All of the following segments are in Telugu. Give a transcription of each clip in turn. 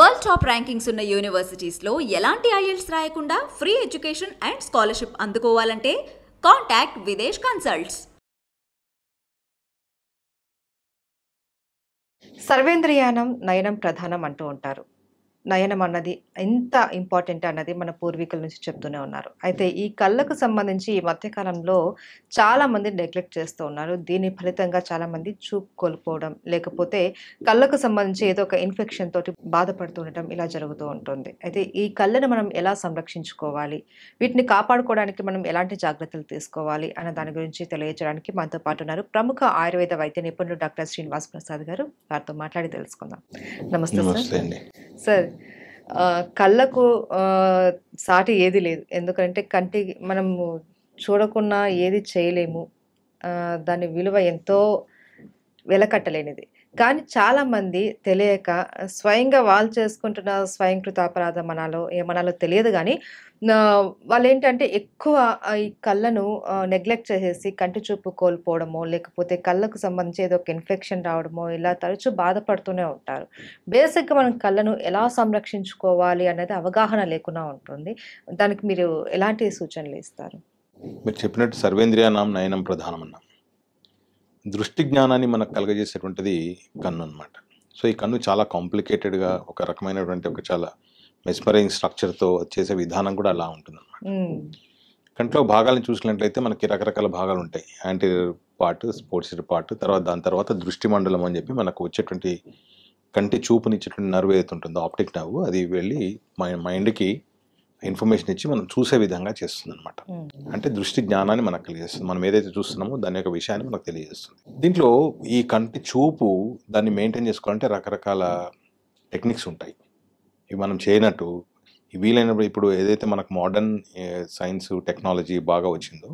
వరల్డ్ టాప్ ర్యాంకింగ్స్ ఉన్న యూనివర్సిటీస్లో ఎలాంటి ఐఎల్స్ రాయకుండా ఫ్రీ ఎడ్యుకేషన్ అండ్ స్కాలర్షిప్ అందుకోవాలంటే కాంటాక్ట్ విదేశ్ కన్సల్ట్స్ సర్వేంద్రయానం నయనం ప్రధానం అంటూ ఉంటారు నయనం అన్నది ఎంత ఇంపార్టెంట్ అన్నది మన పూర్వీకుల నుంచి చెప్తూనే ఉన్నారు అయితే ఈ కళ్ళకు సంబంధించి ఈ మధ్యకాలంలో చాలామంది నెగ్లెక్ట్ చేస్తూ ఉన్నారు దీని ఫలితంగా చాలామంది చూపు కోల్పోవడం లేకపోతే కళ్ళకు సంబంధించి ఏదో ఒక ఇన్ఫెక్షన్ తోటి బాధపడుతుండటం ఇలా జరుగుతూ ఉంటుంది అయితే ఈ కళ్ళను మనం ఎలా సంరక్షించుకోవాలి వీటిని కాపాడుకోవడానికి మనం ఎలాంటి జాగ్రత్తలు తీసుకోవాలి అన్న దాని గురించి తెలియజేయడానికి మనతో పాటు ఉన్నారు ప్రముఖ ఆయుర్వేద వైద్య నిపుణులు డాక్టర్ శ్రీనివాస్ ప్రసాద్ గారు వారితో మాట్లాడి తెలుసుకుందాం నమస్తే సార్ సార్ కళ్ళకు సాటి ఏది లేదు ఎందుకంటే కంటి మనము చూడకుండా ఏది చేయలేము దాని విలువ ఎంతో వెలకట్టలేనిది కానీ చాలామంది తెలియక స్వయంగా వాళ్ళు చేసుకుంటున్న స్వయంకృత అపరాధం అనాలో ఏమనాలో తెలియదు కానీ వాళ్ళు ఏంటంటే ఎక్కువ ఈ కళ్ళను నెగ్లెక్ట్ చేసేసి కంటి చూపు కోల్పోవడమో లేకపోతే కళ్ళకు సంబంధించి ఏదో ఒక ఇన్ఫెక్షన్ రావడమో ఇలా తరచూ బాధపడుతూనే ఉంటారు బేసిక్గా మనం కళ్ళను ఎలా సంరక్షించుకోవాలి అనేది అవగాహన లేకుండా ఉంటుంది దానికి మీరు ఎలాంటి సూచనలు ఇస్తారు మీరు చెప్పినట్టు సర్వేంద్రియానాం నయనం ప్రధానమన్న దృష్టి జ్ఞానాన్ని మనకు కలగజేసేటువంటిది కన్ను అనమాట సో ఈ కన్ను చాలా కాంప్లికేటెడ్గా ఒక రకమైనటువంటి ఒక చాలా మెస్మరైంగ్ స్ట్రక్చర్తో చేసే విధానం కూడా అలా ఉంటుంది అనమాట కంట్లో భాగాలను చూసినట్లయితే మనకి రకరకాల భాగాలు ఉంటాయి యాంటీరియర్ పార్ట్ స్పోర్ట్స్ పార్ట్ తర్వాత దాని తర్వాత దృష్టి మండలం అని చెప్పి మనకు వచ్చేటువంటి కంటి చూపునిచ్చేటువంటి నర్వ్ ఏదైతే ఉంటుందో ఆప్టిక్ నర్వ్ అది వెళ్ళి మైండ్కి ఇన్ఫర్మేషన్ ఇచ్చి మనం చూసే విధంగా చేస్తుంది అనమాట అంటే దృష్టి జ్ఞానాన్ని మనకు తెలియజేస్తుంది మనం ఏదైతే చూస్తున్నామో దాని యొక్క విషయాన్ని మనకు తెలియజేస్తుంది దీంట్లో ఈ కంటి చూపు దాన్ని మెయింటైన్ చేసుకోవాలంటే రకరకాల టెక్నిక్స్ ఉంటాయి ఇవి మనం చేయనట్టు వీలైనప్పుడు ఇప్పుడు ఏదైతే మనకు మోడర్న్ సైన్స్ టెక్నాలజీ బాగా వచ్చిందో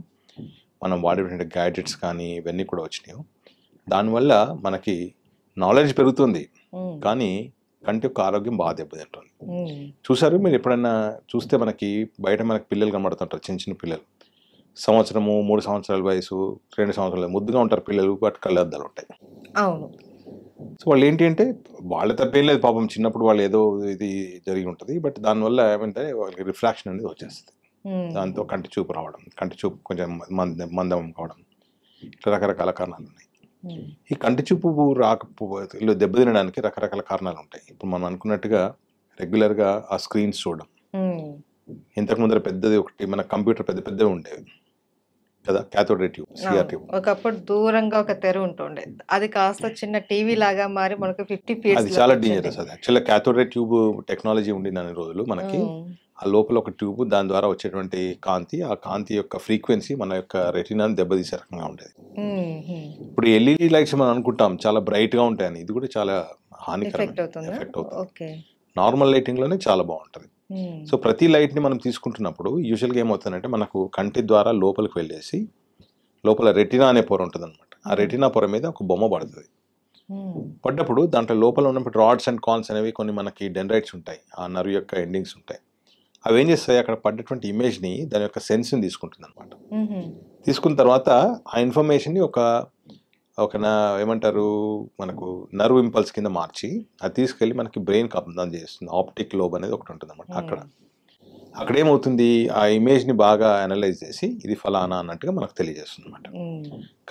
మనం వాడేటువంటి గ్యాడ్జెట్స్ కానీ ఇవన్నీ కూడా వచ్చినాయో దానివల్ల మనకి నాలెడ్జ్ పెరుగుతుంది కానీ కంటి యొక్క ఆరోగ్యం బాగా దెబ్బతింటుంది చూసారు మీరు ఎప్పుడైనా చూస్తే మనకి బయట మనకి పిల్లలు కనబడుతుంటారు చిన్న చిన్న పిల్లలు సంవత్సరము మూడు సంవత్సరాల వయసు రెండు సంవత్సరాల ముద్దుగా ఉంటారు పిల్లలు వాటి కళ్ళద్దాలు ఉంటాయి అవును సో వాళ్ళు ఏంటి అంటే వాళ్ళ తప్పేం లేదు పాపం చిన్నప్పుడు వాళ్ళు ఏదో ఇది జరిగి ఉంటుంది బట్ దానివల్ల ఏమంటే వాళ్ళకి రిఫ్లాక్షన్ అనేది వచ్చేస్తుంది దాంతో కంటి చూపు రావడం కంటి చూపు కొంచెం మంద మందం కావడం ఇట్లా రకరకాల కారణాలు ఉన్నాయి ఈ కంటి చూపు రాక తినడానికి రకరకాల కారణాలు ఉంటాయి ఇప్పుడు మనం అనుకున్నట్టుగా రెగ్యులర్గా ఆ స్క్రీన్స్ చూడడం ఇంతకు ముందర పెద్దది ఒకటి మన కంప్యూటర్ పెద్ద పెద్దవి ఉండేవి ట్యూబ్ సిఆర్ ట్యూబ్ ఒకప్పుడు దూరంగా ఒక తెర ఉంటుండే అది కాస్త చిన్న టీవీ లాగా మారి మనకు ఫిఫ్టీ ఫీట్ అది చాలా డేంజరస్ అది యాక్చువల్గా క్యాథోడెడ్ ట్యూబ్ టెక్నాలజీ ఉండింది అనే రోజులు మనకి ఆ లోపల ఒక ట్యూబ్ దాని ద్వారా వచ్చేటువంటి కాంతి ఆ కాంతి యొక్క ఫ్రీక్వెన్సీ మన యొక్క రెటినాని దెబ్బతీసే రకంగా ఉండేది ఇప్పుడు ఎల్ఈడి లైట్స్ e మనం అనుకుంటాం చాలా బ్రైట్ గా ఉంటాయని ఇది కూడా చాలా హానికరం నార్మల్ లైటింగ్ లోనే చాలా బాగుంటుంది Hmm. సో ప్రతి లైట్ని మనం తీసుకుంటున్నప్పుడు యూజువల్గా ఏమవుతుందంటే మనకు కంటి ద్వారా లోపలికి వెళ్ళేసి లోపల రెటినా అనే పొర ఉంటుంది అనమాట ఆ hmm. రెటినా పొర మీద ఒక బొమ్మ పడుతుంది hmm. పడ్డప్పుడు దాంట్లో లోపల ఉన్నప్పుడు రాడ్స్ అండ్ కాన్స్ అనేవి కొన్ని మనకి డెన్రైట్స్ ఉంటాయి ఆ నరు యొక్క ఎండింగ్స్ ఉంటాయి అవి ఏం చేస్తాయి అక్కడ పడ్డటువంటి ఇమేజ్ని దాని యొక్క సెన్స్ని తీసుకుంటుంది అనమాట తీసుకున్న తర్వాత ఆ ఇన్ఫర్మేషన్ని ఒక ఒక నా ఏమంటారు మనకు నర్వ్ ఇంపల్స్ కింద మార్చి అది తీసుకెళ్ళి మనకి బ్రెయిన్ అర్థం చేస్తుంది ఆప్టిక్ లోబ్ అనేది ఒకటి ఉంటుంది అనమాట hmm. అక్కడ అక్కడ ఏమవుతుంది ఆ ఇమేజ్ని బాగా అనలైజ్ చేసి ఇది ఫలానా అన్నట్టుగా మనకు తెలియజేస్తుంది అనమాట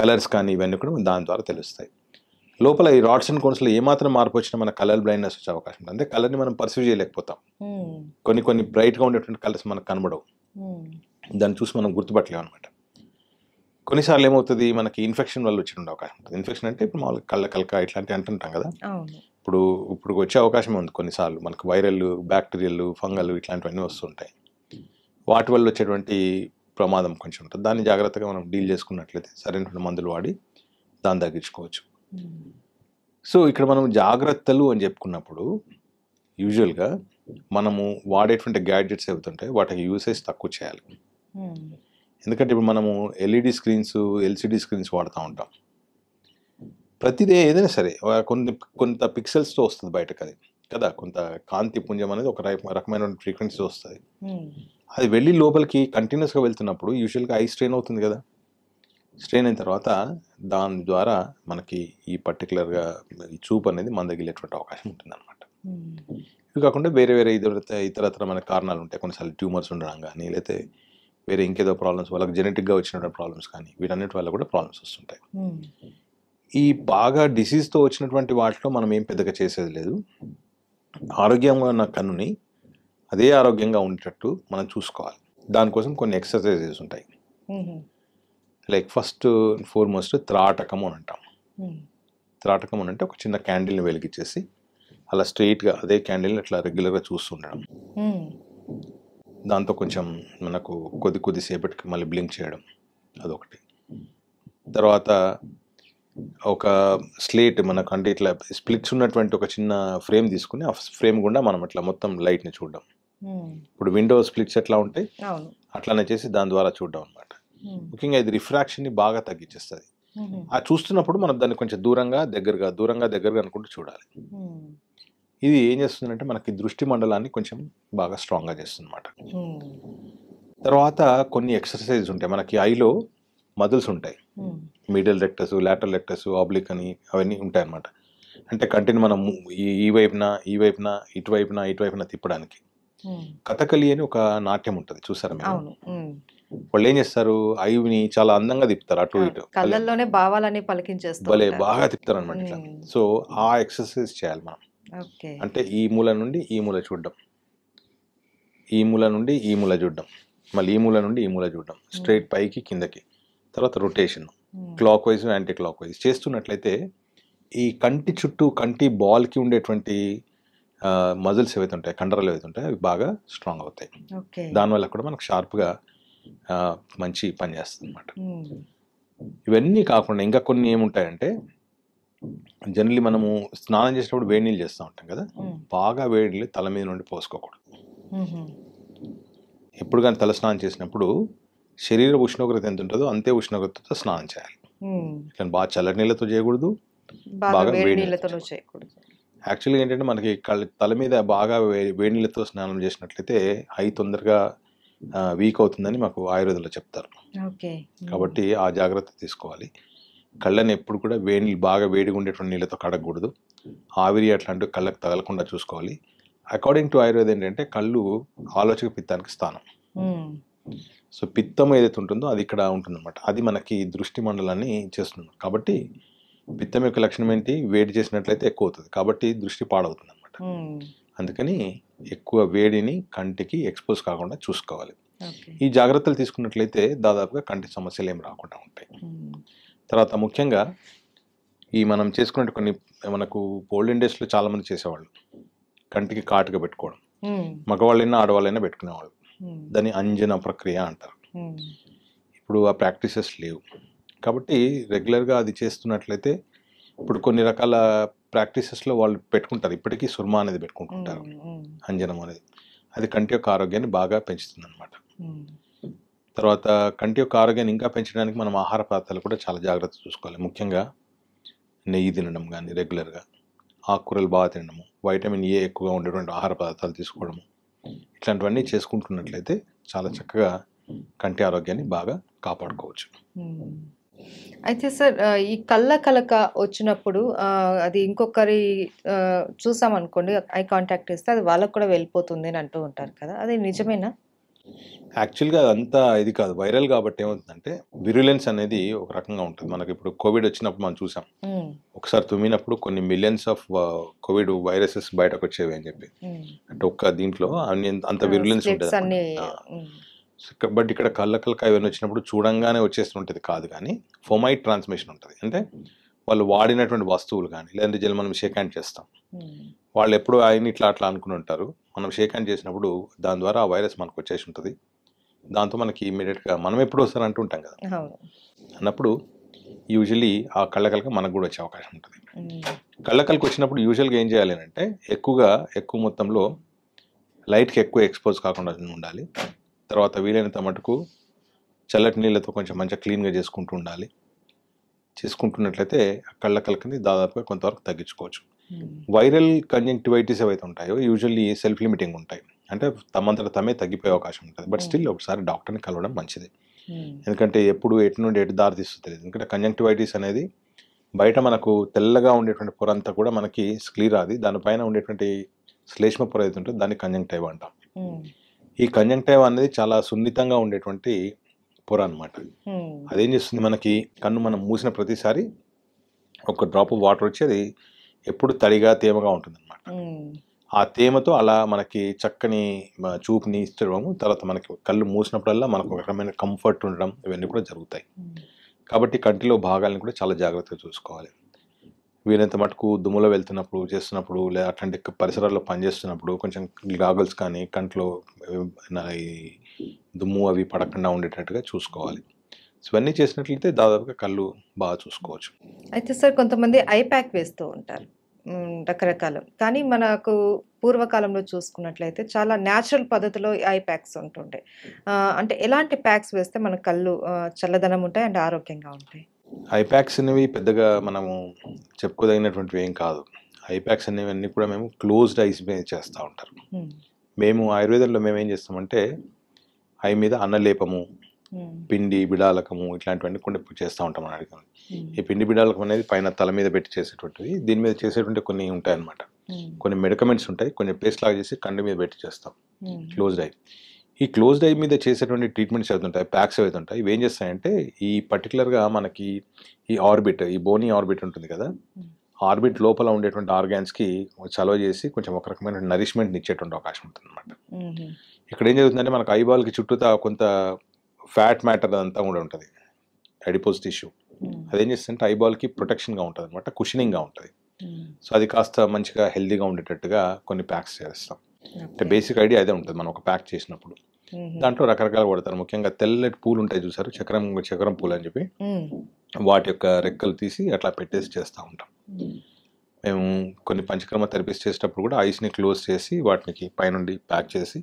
కలర్స్ hmm. కానీ ఇవన్నీ కూడా దాని ద్వారా తెలుస్తాయి లోపల ఈ రాడ్స్ అండ్ కోన్స్లో ఏమాత్రం మార్పు వచ్చినా మన కలర్ బ్లైండ్నెస్ వచ్చే అవకాశం ఉంది అంటే కలర్ని మనం పర్సీవ్ చేయలేకపోతాం hmm. కొన్ని కొన్ని బ్రైట్గా ఉండేటువంటి కలర్స్ మనకు కనబడవు దాన్ని చూసి మనం గుర్తుపట్టలేము అనమాట కొన్నిసార్లు ఏమవుతుంది మనకి ఇన్ఫెక్షన్ వల్ల వచ్చిన అవకాశం ఉంటుంది ఇన్ఫెక్షన్ అంటే ఇప్పుడు మామూలుగా కళ్ళ కలక ఇట్లాంటి అంటుంటాం కదా ఇప్పుడు ఇప్పుడు వచ్చే అవకాశం ఉంది కొన్నిసార్లు మనకు వైరల్ బ్యాక్టీరియల్ ఫంగల్ ఇట్లాంటివన్నీ వస్తుంటాయి వాటి వల్ల వచ్చేటువంటి ప్రమాదం కొంచెం ఉంటుంది దాన్ని జాగ్రత్తగా మనం డీల్ చేసుకున్నట్లయితే సరైనటువంటి మందులు వాడి దాన్ని తగ్గించుకోవచ్చు సో ఇక్కడ మనం జాగ్రత్తలు అని చెప్పుకున్నప్పుడు యూజువల్గా మనము వాడేటువంటి గ్యాడ్జెట్స్ ఏవైతుంటాయి వాటికి యూసేజ్ తక్కువ చేయాలి ఎందుకంటే ఇప్పుడు మనము ఎల్ఈడి స్క్రీన్స్ ఎల్సిడి స్క్రీన్స్ వాడుతూ ఉంటాం ప్రతిదే ఏదైనా సరే కొన్ని కొంత పిక్సెల్స్తో వస్తుంది బయటకు అది కదా కొంత కాంతి పుంజం అనేది ఒక రకమైన ఫ్రీక్వెన్సీ వస్తుంది అది వెళ్ళి లోపలికి కంటిన్యూస్గా వెళ్తున్నప్పుడు యూజువల్గా ఐ స్ట్రెయిన్ అవుతుంది కదా స్ట్రెయిన్ అయిన తర్వాత దాని ద్వారా మనకి ఈ పర్టికులర్గా చూపు అనేది మందగిలేటువంటి అవకాశం ఉంటుంది అనమాట ఇవి కాకుండా వేరే వేరే ఇతర ఇతరత్ర మన కారణాలు ఉంటాయి కొన్నిసార్లు ట్యూమర్స్ ఉండడం కానీ లేకపోతే వేరే ఇంకేదో ప్రాబ్లమ్స్ వాళ్ళకి జెనెటిక్గా వచ్చిన ప్రాబ్లమ్స్ కానీ వీటన్నిటి వల్ల కూడా ప్రాబ్లమ్స్ వస్తుంటాయి ఈ బాగా డిసీజ్తో వచ్చినటువంటి వాటిలో మనం ఏం పెద్దగా చేసేది లేదు ఆరోగ్యంగా ఉన్న కన్నుని అదే ఆరోగ్యంగా ఉండేటట్టు మనం చూసుకోవాలి దానికోసం కొన్ని ఎక్సర్సైజెస్ ఉంటాయి లైక్ ఫస్ట్ ఫోర్మోస్ట్ త్రాటకం అని అంటాం త్రాటకం అని అంటే ఒక చిన్న క్యాండిల్ని వెలిగించేసి అలా స్ట్రెయిట్గా అదే క్యాండిల్ని అట్లా రెగ్యులర్గా చూస్తుండడం దాంతో కొంచెం మనకు కొద్ది కొద్దిసేపటికి మళ్ళీ బ్లింక్ చేయడం అదొకటి తర్వాత ఒక స్లేట్ మనకు అంటే ఇట్లా స్ప్లిట్స్ ఉన్నటువంటి ఒక చిన్న ఫ్రేమ్ తీసుకుని ఆ ఫ్రేమ్ గుండా మనం అట్లా మొత్తం లైట్ని చూడడం ఇప్పుడు విండో స్ప్లిట్స్ ఎట్లా ఉంటాయి అట్లానే చేసి దాని ద్వారా చూడడం అనమాట ముఖ్యంగా ఇది రిఫ్రాక్షన్ని బాగా తగ్గించేస్తుంది ఆ చూస్తున్నప్పుడు మనం దాన్ని కొంచెం దూరంగా దగ్గరగా దూరంగా దగ్గరగా అనుకుంటూ చూడాలి ఇది ఏం చేస్తుందంటే మనకి దృష్టి మండలాన్ని కొంచెం బాగా స్ట్రాంగ్గా చేస్తుంది అనమాట hmm. తర్వాత కొన్ని ఎక్సర్సైజ్ ఉంటాయి మనకి ఐలో మదుల్స్ ఉంటాయి medial rectus lateral rectus oblique అని అవన్నీ ఉంటాయి అన్నమాట అంటే కంటిని మనం ఈ వైపున ఈ వైపున ఇటువైపున ఇటువైపున తిప్పడానికి hmm. కథకలి అని ఒక నాట్యం ఉంటుంది చూసారా మేము hmm. వాళ్ళు ఏం చేస్తారు ఐవిని చాలా అందంగా తిప్పుతారు అటు ఇటు కళ్ళల్లోనే భావాలని పలికించేస్తారు భలే బాగా తిప్పుతారు అనమాట సో ఆ ఎక్సర్సైజ్ చేయాలి మనం అంటే ఈ మూల నుండి ఈ మూల చూడడం ఈ మూల నుండి ఈ మూల చూడడం మళ్ళీ ఈ మూల నుండి ఈ మూల చూడడం స్ట్రైట్ పైకి కిందకి తర్వాత rotation clockwise anti clockwise చేస్తున్నట్లయితే ఈ కంటి చుట్టూ కంటి బాల్కి ఉండేటువంటి మజిల్స్ ఏవైతే ఉంటాయి కండరాలు ఏవైతే ఉంటాయి అవి బాగా స్ట్రాంగ్ అవుతాయి దానివల్ల కూడా మనకు షార్ప్గా మంచి పని చేస్తుంది అనమాట ఇవన్నీ కాకుండా ఇంకా కొన్ని ఏముంటాయంటే జనరలీ మనము స్నానం చేసినప్పుడు వేడి నీళ్ళు చేస్తూ ఉంటాం కదా బాగా వేడి నీళ్ళు తల మీద నుండి పోసుకోకూడదు ఎప్పుడు కానీ తల స్నానం చేసినప్పుడు శరీర ఉష్ణోగ్రత ఎంత ఉంటుందో అంతే ఉష్ణోగ్రతతో స్నానం చేయాలి కానీ బాగా చల్లటి నీళ్ళతో చేయకూడదు బాగా వేడి నీళ్ళతో చేయకూడదు యాక్చువల్గా ఏంటంటే మనకి కళ్ళ తల మీద బాగా వేడి నీళ్ళతో స్నానం చేసినట్లయితే హై తొందరగా వీక్ అవుతుందని మాకు ఆయుర్వేదంలో చెప్తారు కాబట్టి ఆ జాగ్రత్త తీసుకోవాలి కళ్ళని ఎప్పుడు కూడా వేణి బాగా వేడిగా ఉండేటువంటి నీళ్ళతో కడగకూడదు ఆవిరి అట్లాంటివి కళ్ళకు తగలకుండా చూసుకోవాలి అకార్డింగ్ టు ఆయుర్వేద ఏంటంటే కళ్ళు ఆలోచక పిత్తానికి స్థానం సో పిత్తం ఏదైతే ఉంటుందో అది ఇక్కడ ఉంటుందన్నమాట అది మనకి దృష్టి మండలాన్ని చేస్తుంది కాబట్టి పిత్తం యొక్క లక్షణం ఏంటి వేడి చేసినట్లయితే ఎక్కువ అవుతుంది కాబట్టి దృష్టి పాడవుతుంది అనమాట అందుకని ఎక్కువ వేడిని కంటికి ఎక్స్పోజ్ కాకుండా చూసుకోవాలి ఈ జాగ్రత్తలు తీసుకున్నట్లయితే దాదాపుగా కంటి సమస్యలు ఏం రాకుండా ఉంటాయి తర్వాత ముఖ్యంగా ఈ మనం చేసుకునే కొన్ని మనకు ఓల్డెన్ డేస్లో చాలామంది చేసేవాళ్ళు కంటికి కాటుగా పెట్టుకోవడం మగవాళ్ళైనా ఆడవాళ్ళైనా పెట్టుకునేవాళ్ళు దాన్ని అంజన ప్రక్రియ అంటారు ఇప్పుడు ఆ ప్రాక్టీసెస్ లేవు కాబట్టి రెగ్యులర్గా అది చేస్తున్నట్లయితే ఇప్పుడు కొన్ని రకాల ప్రాక్టీసెస్లో వాళ్ళు పెట్టుకుంటారు ఇప్పటికీ సుర్మా అనేది పెట్టుకుంటుంటారు అంజనం అనేది అది కంటి యొక్క ఆరోగ్యాన్ని బాగా పెంచుతుంది అనమాట తర్వాత కంటి యొక్క ఆరోగ్యాన్ని ఇంకా పెంచడానికి మనం ఆహార పదార్థాలు కూడా చాలా జాగ్రత్త చూసుకోవాలి ముఖ్యంగా నెయ్యి తినడం కానీ రెగ్యులర్గా ఆకుకూరలు బాగా తినడము వైటమిన్ ఏ ఎక్కువగా ఉండేటువంటి ఆహార పదార్థాలు తీసుకోవడము ఇట్లాంటివన్నీ చేసుకుంటున్నట్లయితే చాలా చక్కగా కంటి ఆరోగ్యాన్ని బాగా కాపాడుకోవచ్చు అయితే సార్ ఈ కళ్ళ కలక వచ్చినప్పుడు అది ఇంకొకరి చూసామనుకోండి ఐ కాంటాక్ట్ ఇస్తే అది వాళ్ళకు కూడా వెళ్ళిపోతుంది అని అంటూ ఉంటారు కదా అది నిజమేనా యాక్చువల్గా అదంతా ఇది కాదు వైరల్ కాబట్టి ఏమవుతుందంటే విరులెన్స్ అనేది ఒక రకంగా ఉంటుంది మనకి ఇప్పుడు కోవిడ్ వచ్చినప్పుడు మనం చూసాం ఒకసారి తుమ్మినప్పుడు కొన్ని మిలియన్స్ ఆఫ్ కోవిడ్ వైరసెస్ బయటకు వచ్చేవి అని చెప్పి అంటే ఒక్క దీంట్లో అన్ని అంత విరులెన్స్ ఉంటుంది బట్ ఇక్కడ కళ్ళ వచ్చినప్పుడు చూడంగానే వచ్చేస్తుంటుంది కాదు కానీ ఫొమైట్ ట్రాన్స్మిషన్ ఉంటుంది అంటే వాళ్ళు వాడినటువంటి వస్తువులు కానీ లేదంటే జల్ మనం షేక్ హ్యాండ్ చేస్తాం వాళ్ళు ఎప్పుడు ఆయన ఇట్లా అట్లా అనుకుని ఉంటారు మనం షేక్ హ్యాండ్ చేసినప్పుడు దాని ద్వారా ఆ వైరస్ మనకు వచ్చేసి ఉంటుంది దాంతో మనకి ఇమీడియట్గా మనం ఎప్పుడు వస్తారు అంటుంటాం కదా అన్నప్పుడు యూజువలీ ఆ కళ్ళకలక మనకు కూడా వచ్చే అవకాశం ఉంటుంది కళ్ళకలకి వచ్చినప్పుడు యూజువల్గా ఏం చేయాలి అంటే ఎక్కువగా ఎక్కువ మొత్తంలో లైట్కి ఎక్కువ ఎక్స్పోజ్ కాకుండా ఉండాలి తర్వాత వీలైనంత మటుకు చల్లటి నీళ్ళతో కొంచెం మంచిగా క్లీన్గా చేసుకుంటూ ఉండాలి చేసుకుంటున్నట్లయితే కళ్ళ కలకని దాదాపుగా కొంతవరకు తగ్గించుకోవచ్చు వైరల్ కంజంక్టివైటిస్ ఏవైతే ఉంటాయో యూజువల్లీ సెల్ఫ్ లిమిటింగ్ ఉంటాయి అంటే తమంతట తమే తగ్గిపోయే అవకాశం ఉంటుంది బట్ స్టిల్ ఒకసారి డాక్టర్ని కలవడం మంచిది ఎందుకంటే ఎప్పుడు ఎటు నుండి ఎటు దారి తీస్తూ తెలియదు ఎందుకంటే కంజంక్టివైటిస్ అనేది బయట మనకు తెల్లగా ఉండేటువంటి పొర అంతా కూడా మనకి అది దానిపైన ఉండేటువంటి శ్లేష్మ పొర ఏదైతే ఉంటుందో దాన్ని కన్జంక్టైవ్ అంటాం ఈ కన్జంక్టైవ్ అనేది చాలా సున్నితంగా ఉండేటువంటి పొర అనమాట అదేం చేస్తుంది మనకి కన్ను మనం మూసిన ప్రతిసారి ఒక డ్రాప్ వాటర్ వచ్చి అది ఎప్పుడు తడిగా తేమగా ఉంటుంది అనమాట ఆ తేమతో అలా మనకి చక్కని చూపుని ఇస్తడము తర్వాత మనకి కళ్ళు మూసినప్పుడల్లా మనకు ఒక రకమైన కంఫర్ట్ ఉండడం ఇవన్నీ కూడా జరుగుతాయి కాబట్టి కంటిలో భాగాలను కూడా చాలా జాగ్రత్తగా చూసుకోవాలి వీరంత మటుకు దుమ్ములో వెళ్తున్నప్పుడు చేస్తున్నప్పుడు లేదా అట్లాంటి పరిసరాల్లో పనిచేస్తున్నప్పుడు కొంచెం గాగుల్స్ కానీ కంట్లో దుమ్ము అవి పడకుండా ఉండేటట్టుగా చూసుకోవాలి సో ఇవన్నీ చేసినట్లయితే దాదాపుగా కళ్ళు బాగా చూసుకోవచ్చు అయితే సార్ కొంతమంది ఐ ప్యాక్ వేస్తూ ఉంటారు రకరకాలు కానీ మనకు పూర్వకాలంలో చూసుకున్నట్లయితే చాలా న్యాచురల్ పద్ధతిలో ఐ ప్యాక్స్ ఉంటుండే అంటే ఎలాంటి ప్యాక్స్ వేస్తే మన కళ్ళు చల్లదనం ఉంటాయి అండ్ ఆరోగ్యంగా ఉంటాయి ఐ ప్యాక్స్ అనేవి పెద్దగా మనము చెప్పుకోదగినటువంటివి ఏం కాదు ఐ ప్యాక్స్ అనేవి అన్నీ కూడా మేము క్లోజ్డ్ ఐస్ చేస్తూ ఉంటారు మేము ఆయుర్వేదంలో మేము ఏం చేస్తామంటే అవి మీద అన్నలేపము పిండి బిడాలకము ఇట్లాంటివన్నీ కొన్ని చేస్తూ ఉంటాం మన ఈ పిండి బిడాలకం అనేది పైన తల మీద పెట్టి చేసేటువంటివి దీని మీద చేసేటువంటి కొన్ని ఉంటాయి అనమాట కొన్ని మెడికమెంట్స్ ఉంటాయి కొన్ని పేస్ట్ లాగా చేసి కండి మీద పెట్టి చేస్తాం క్లోజ్డ్ ఐ ఈ క్లోజ్డ్ ఐ మీద చేసేటువంటి ట్రీట్మెంట్స్ అవుతుంటాయి ప్యాక్స్ అవుతుంటాయి ఇవి ఏం చేస్తాయంటే ఈ పర్టికులర్గా మనకి ఈ ఆర్బిట్ ఈ బోనీ ఆర్బిట్ ఉంటుంది కదా ఆర్బిట్ లోపల ఉండేటువంటి ఆర్గాన్స్కి చలవ చేసి కొంచెం ఒక రకమైన నరిష్మెంట్ ఇచ్చేటువంటి అవకాశం ఉంటుంది అనమాట ఇక్కడ ఏం జరుగుతుందంటే మనకు ఐబాల్కి చుట్టూతా కొంత ఫ్యాట్ మ్యాటర్ అంతా కూడా ఉంటుంది అడిపోజ్ టిష్యూ hmm. అదేం చేస్తుంటే ఐబాల్కి ప్రొటెక్షన్గా ఉంటుంది అనమాట కుషనింగ్గా ఉంటుంది hmm. సో అది కాస్త మంచిగా హెల్దీగా ఉండేటట్టుగా కొన్ని ప్యాక్స్ చేస్తాం అంటే బేసిక్ ఐడియా అదే ఉంటుంది మనం ఒక ప్యాక్ చేసినప్పుడు hmm. దాంట్లో రకరకాలు కొడతారు ముఖ్యంగా తెల్లటి పూలు ఉంటాయి చూసారు చక్రం చక్రం పూలు అని చెప్పి వాటి యొక్క రెక్కలు తీసి అట్లా పెట్టేసి చేస్తూ ఉంటాం మేము కొన్ని పంచక్రమ థెరపీస్ చేసేటప్పుడు కూడా ఐస్ని క్లోజ్ చేసి వాటికి పైనుండి ప్యాక్ చేసి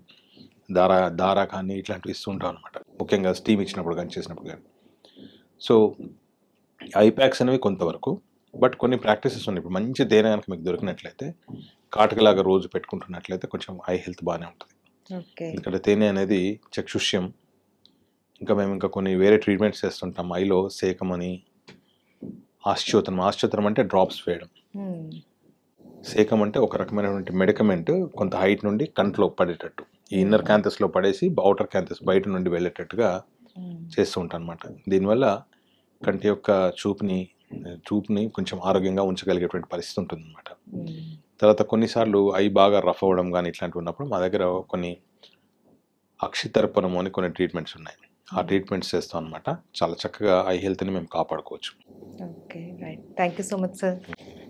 దారా దారా కానీ ఇట్లాంటివి ఇస్తుంటాం అనమాట ముఖ్యంగా స్టీమ్ ఇచ్చినప్పుడు కానీ చేసినప్పుడు కానీ సో ఐప్యాక్స్ అనేవి కొంతవరకు బట్ కొన్ని ప్రాక్టీసెస్ ఉన్నాయి ఇప్పుడు మంచి తేనె కనుక మీకు దొరికినట్లయితే కాటకలాగా రోజు పెట్టుకుంటున్నట్లయితే కొంచెం ఐ హెల్త్ బాగానే ఉంటుంది ఎందుకంటే తేనె అనేది చక్షుష్యం ఇంకా మేము ఇంకా కొన్ని వేరే ట్రీట్మెంట్స్ చేస్తుంటాం ఐలో సేకమని ఆశ్చోతనం ఆశ్చోతనం అంటే డ్రాప్స్ వేయడం సేకం అంటే ఒక రకమైనటువంటి మెడికమెంట్ కొంత హైట్ నుండి కంట్లో పడేటట్టు ఈ ఇన్నర్ క్యాంతస్లో పడేసి అవుటర్ క్యాంతస్ బయట నుండి వెళ్ళేటట్టుగా చేస్తూ ఉంటాను అనమాట దీనివల్ల కంటి యొక్క చూపుని చూపుని కొంచెం ఆరోగ్యంగా ఉంచగలిగేటువంటి పరిస్థితి ఉంటుంది అనమాట తర్వాత కొన్నిసార్లు అవి బాగా రఫ్ అవ్వడం కానీ ఇట్లాంటివి ఉన్నప్పుడు మా దగ్గర కొన్ని అక్షితర్పణము అని కొన్ని ట్రీట్మెంట్స్ ఉన్నాయి ఆ ట్రీట్మెంట్స్ చేస్తాం అనమాట చాలా చక్కగా ఐ హెల్త్ని మేము కాపాడుకోవచ్చు okay right thank you so much sir